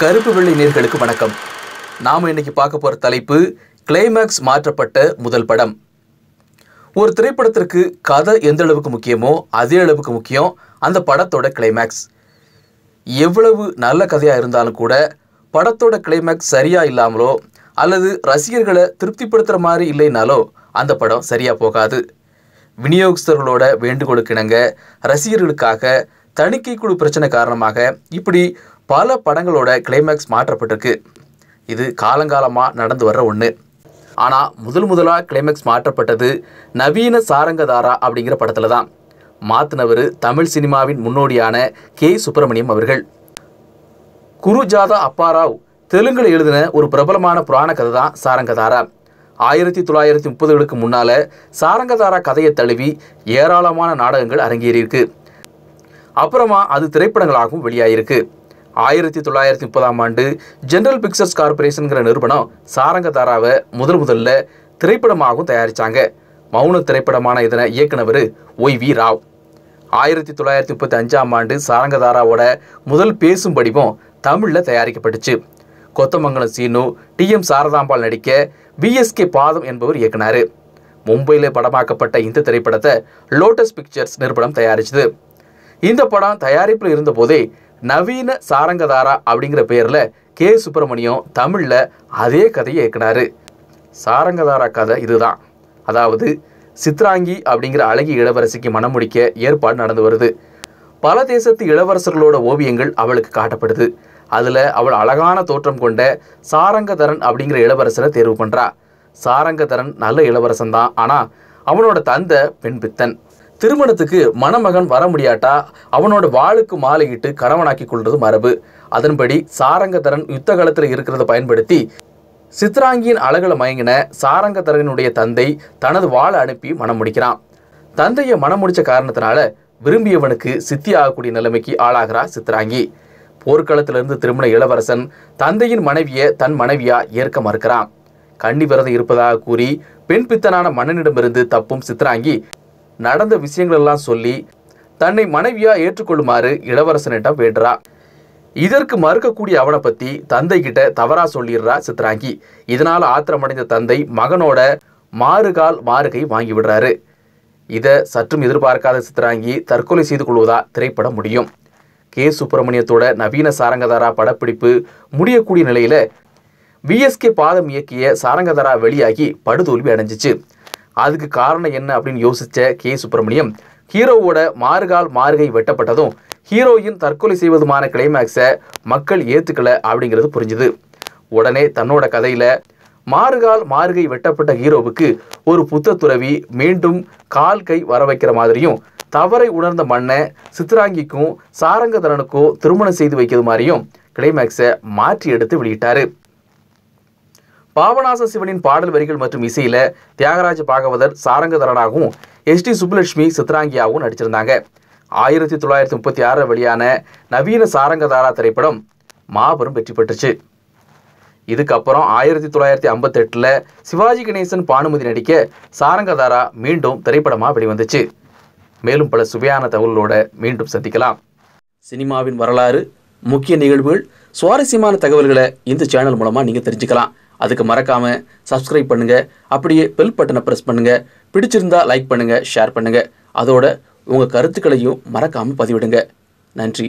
கருப்பு வெள்ளி நேர்களுக்கு வணக்கம் நாம் இன்னைக்கு பார்க்க போகிற தலைப்பு கிளைமேக்ஸ் மாற்றப்பட்ட முதல் படம் ஒரு திரைப்படத்திற்கு கதை எந்த அளவுக்கு முக்கியமோ அதே அளவுக்கு முக்கியம் அந்த படத்தோட கிளைமேக்ஸ் எவ்வளவு நல்ல கதையாக இருந்தாலும் கூட படத்தோட கிளைமேக்ஸ் சரியாக இல்லாமலோ அல்லது ரசிகர்களை திருப்திப்படுத்துகிற மாதிரி இல்லைனாலோ அந்த படம் சரியாக போகாது விநியோகஸ்தர்களோட வேண்டுகோளுக்கிணங்க ரசிகர்களுக்காக தணிக்கை குழு பிரச்சனை காரணமாக இப்படி பல படங்களோட கிளைமேக்ஸ் மாற்றப்பட்டிருக்கு இது காலங்காலமாக நடந்து வர்ற ஒன்று ஆனால் முதல் முதலாக கிளைமேக்ஸ் மாற்றப்பட்டது நவீன சாரங்கதாரா அப்படிங்கிற படத்தில் தான் மாற்றினவர் தமிழ் சினிமாவின் முன்னோடியான கே சுப்பிரமணியம் அவர்கள் குருஜாதா அப்பாராவ் தெலுங்கில் எழுதின ஒரு பிரபலமான புராண கதை தான் சாரங்கதாரா ஆயிரத்தி தொள்ளாயிரத்தி முப்பதுகளுக்கு முன்னால் சாரங்கதாரா கதையை தழுவி ஏராளமான நாடகங்கள் அரங்கேறியிருக்கு அப்புறமா அது திரைப்படங்களாகவும் வெளியாகியிருக்கு ஆயிரத்தி தொள்ளாயிரத்தி முப்பதாம் ஆண்டு ஜென்ரல் பிக்சர்ஸ் கார்பரேஷனுங்கிற நிறுவனம் சாரங்க தாராவை முதல் முதல்ல திரைப்படமாகவும் தயாரித்தாங்க மௌன திரைப்படமான இதனை இயக்குனவர் ஒய் வி ராவ் ஆயிரத்தி தொள்ளாயிரத்தி முப்பத்தி அஞ்சாம் ஆண்டு சாரங்கதாராவோட முதல் பேசும் படிவம் தமிழில் தயாரிக்கப்பட்டுச்சு கொத்தமங்கலம் சீனு டி எம் சாரதாம்பால் நடிக்க பிஎஸ்கே பாதம் என்பவர் இயக்குனார் மும்பையில் படமாக்கப்பட்ட இந்த திரைப்படத்தை லோட்டஸ் பிக்சர்ஸ் நிறுவனம் தயாரிச்சது இந்த படம் தயாரிப்பில் இருந்தபோதே நவீன சாரங்கதாரா அப்படிங்கிற பேரில் கே சுப்பிரமணியம் தமிழில் அதே கதையை இயக்குனாரு சாரங்கதாரா கதை இதுதான் அதாவது சித்ராங்கி அப்படிங்கிற அழகி இளவரசிக்கு மனம் முடிக்க ஏற்பாடு நடந்து வருது பல தேசத்து இளவரசர்களோட ஓவியங்கள் அவளுக்கு காட்டப்படுது அதில் அவள் அழகான தோற்றம் கொண்ட சாரங்கதரன் அப்படிங்கிற இளவரசரை தேர்வு பண்ணுறா சாரங்கதரன் நல்ல இளவரசன் தான் ஆனால் அவனோட தந்தை பெண் பித்தன் திருமணத்துக்கு மணமகன் வர முடியாட்டா அவனோட வாளுக்கு மாலையிட்டு கணவனாக்கி கொள்வது மரபு அதன்படி சாரங்கதரன் யுத்த காலத்தில் இருக்கிறத பயன்படுத்தி சித்ராங்கியின் அழகில் மயங்கின சாரங்கதரனுடைய தந்தை தனது வாழை அனுப்பி மனம் முடிக்கிறான் தந்தையை மனம் முடித்த காரணத்தினால விரும்பியவனுக்கு சித்தி ஆகக்கூடிய நிலைமைக்கு ஆளாகிறா சித்ராங்கி போர்க்களத்திலிருந்து திருமண இளவரசன் தந்தையின் மனைவியை தன் மனைவியா ஏற்க மறுக்கிறான் கண்ணி விரதம் இருப்பதாக கூறி பெண் பித்தனான மன்னனிடமிருந்து தப்பும் சித்ராங்கி நடந்த விஷயங்களெல்லாம் சொல்லி தன்னை மனைவியாக ஏற்றுக்கொள்ளுமாறு இளவரசனிடம் வேண்டுறா இதற்கு மறுக்கக்கூடிய அவனை பற்றி தந்தை கிட்ட தவறாக சொல்லிடுறா சித்ராங்கி இதனால் ஆத்திரமடைந்த தந்தை மகனோட மாறுகால் மாறுகை வாங்கி விடுறாரு இதை சற்றும் எதிர்பார்க்காத சித்ராங்கி தற்கொலை செய்து கொள்வதா திரைப்படம் முடியும் கே சுப்பிரமணியத்தோட நவீன சாரங்கதாரா படப்பிடிப்பு முடியக்கூடிய நிலையில் விஎஸ்கே பாதம் இயக்கிய சாரங்கதாரா வெளியாகி படுதோல்வி அடைஞ்சிச்சு அதுக்கு காரணம் என்ன அப்படின்னு யோசித்த கே சுப்பிரமணியம் ஹீரோவோட மாறுகால் மாறுகை வெட்டப்பட்டதும் ஹீரோயின் தற்கொலை செய்வதுமான கிளைமேக்ஸை மக்கள் ஏற்றுக்கல அப்படிங்கிறது புரிஞ்சுது உடனே தன்னோட கதையில் மாறுகால் மாறுகை வெட்டப்பட்ட ஹீரோவுக்கு ஒரு புத்த துறவி மீண்டும் கால் கை வர வைக்கிற மாதிரியும் தவறை உணர்ந்த மண்ணை சித்ராங்கிக்கும் சாரங்கதரனுக்கும் திருமணம் செய்து வைக்கிறது மாதிரியும் கிளைமேக்ஸை மாற்றி எடுத்து வெளியிட்டாரு பாபநாச சிவனின் பாடல் வரிகள் மற்றும் இசையில் தியாகராஜ பாகவதர் சாரங்கதரனாகவும் எஸ் டி சுப்புலட்சுமி சித்ராங்கியாகவும் நடிச்சிருந்தாங்க ஆயிரத்தி தொள்ளாயிரத்தி முப்பத்தி ஆறில் வெளியான நவீன சாரங்கதாரா திரைப்படம் மாபெரும் வெற்றி பெற்றுச்சு இதுக்கப்புறம் ஆயிரத்தி தொள்ளாயிரத்தி ஐம்பத்தெட்டில் சிவாஜி கணேசன் பானுமதி நடிக்க சாரங்கதாரா மீண்டும் திரைப்படமாக வெளிவந்துச்சு மேலும் பல சுவையான தகவல்களோடு மீண்டும் சந்திக்கலாம் சினிமாவின் வரலாறு முக்கிய நிகழ்வுகள் சுவாரஸ்யமான தகவல்களை இந்த சேனல் மூலமாக நீங்கள் தெரிஞ்சுக்கலாம் அதுக்கு மறக்காமல் சப்ஸ்கிரைப் பண்ணுங்கள் அப்படியே பெல் பட்டனை ப்ரெஸ் பண்ணுங்கள் பிடிச்சிருந்தா லைக் பண்ணுங்கள் ஷேர் பண்ணுங்கள் அதோட உங்கள் கருத்துக்களையும் மறக்காமல் பதிவிடுங்க நன்றி